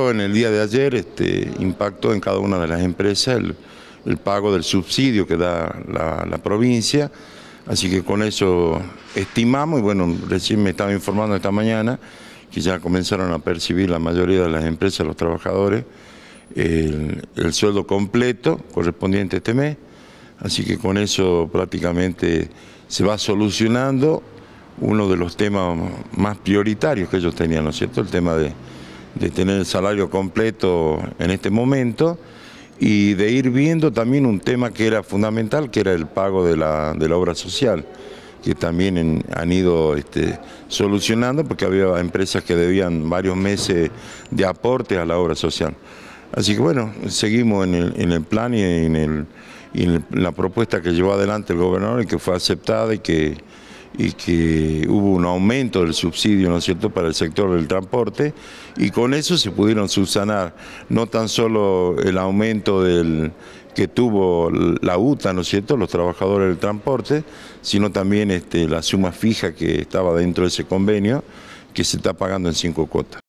En el día de ayer este, impactó en cada una de las empresas el, pago del subsidio que da la, provincia, así que con eso estimamos, y bueno, recién me estaba informando esta mañana que ya comenzaron a percibir la mayoría de las empresas, los trabajadores, el, el sueldo completo correspondiente a este mes, así que con eso prácticamente se va solucionando uno de los temas más prioritarios que ellos tenían, ¿no es cierto?, el tema de de tener el salario completo en este momento y de ir viendo también un tema que era fundamental, que era el pago de la, obra social, que también han ido este, solucionando porque había empresas que debían varios meses de aporte a la obra social. Así que bueno, seguimos en el, plan y en, el, y en la propuesta que llevó adelante el gobernador y que fue aceptada y que y que hubo un aumento del subsidio, ¿no es cierto?, para el sector del transporte y con eso se pudieron subsanar no tan solo el aumento del que tuvo la UTA, ¿no es cierto?, los trabajadores del transporte, sino también este, la suma fija que estaba dentro de ese convenio, que se está pagando en cinco cuotas.